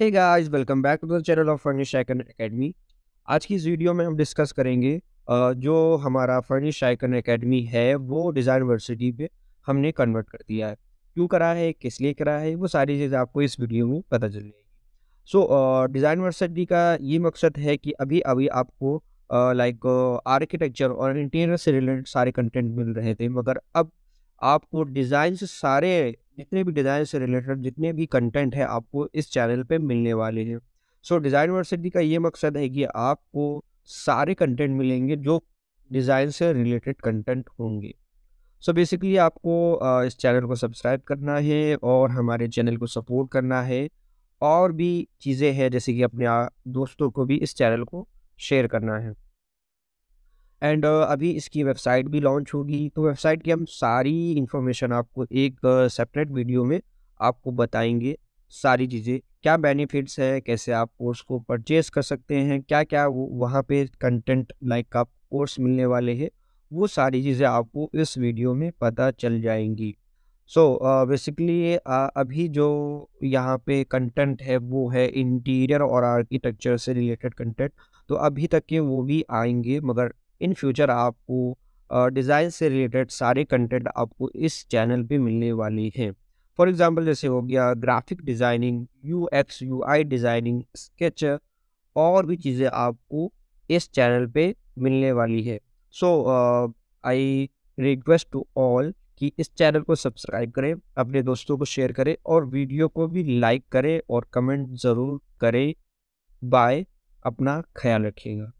है guys welcome back to the channel of furnish icon academy आज की इस वीडियो में हम डिस्कस करेंगे जो हमारा फर्निश आइकन एकेडमी है वो डिज़ाइन वर्सिटी पे हमने कन्वर्ट कर दिया है क्यों करा है किस लिए करा है वो सारी चीज़ें आपको इस वीडियो में पता चल जाएगी सो डिज़ाइन वर्सिटी का ये मकसद है कि अभी अभी आपको लाइक आर्किटेक्चर और इंटीरियर से रिलेटेड सारे कंटेंट मिल रहे थे मगर अब आपको डिज़ाइन से सारे जितने भी डिज़ाइन से रिलेटेड जितने भी कंटेंट है आपको इस चैनल पे मिलने वाले हैं सो डिज़ाइन वर्सिटी का ये मकसद है कि आपको सारे कंटेंट मिलेंगे जो डिज़ाइन से रिलेटेड कंटेंट होंगे सो so बेसिकली आपको इस चैनल को सब्सक्राइब करना है और हमारे चैनल को सपोर्ट करना है और भी चीज़ें हैं जैसे कि अपने दोस्तों को भी इस चैनल को शेयर करना है एंड uh, अभी इसकी वेबसाइट भी लॉन्च होगी तो वेबसाइट की हम सारी इन्फॉर्मेशन आपको एक सेपरेट uh, वीडियो में आपको बताएंगे सारी चीज़ें क्या बेनिफिट्स हैं कैसे आप कोर्स को परचेज़ कर सकते हैं क्या क्या वो वहाँ पे कंटेंट लाइक आप कोर्स मिलने वाले हैं वो सारी चीज़ें आपको इस वीडियो में पता चल जाएंगी so so, basically uh, uh, अभी जो यहाँ पे कंटेंट है वो है इंटीरियर और आर्किटेक्चर से रिलेटेड कंटेंट तो अभी तक के वो भी आएंगे मगर इन फ्यूचर आपको डिज़ाइन से रिलेटेड सारे कंटेंट आपको इस चैनल पे मिलने वाली है फॉर एग्जांपल जैसे हो गया graphic designing U X U I designing sketch और भी चीज़ें आपको इस चैनल पे मिलने वाली है so I request to all कि इस चैनल को सब्सक्राइब करें अपने दोस्तों को शेयर करें और वीडियो को भी लाइक करें और कमेंट ज़रूर करें बाय अपना ख्याल रखिएगा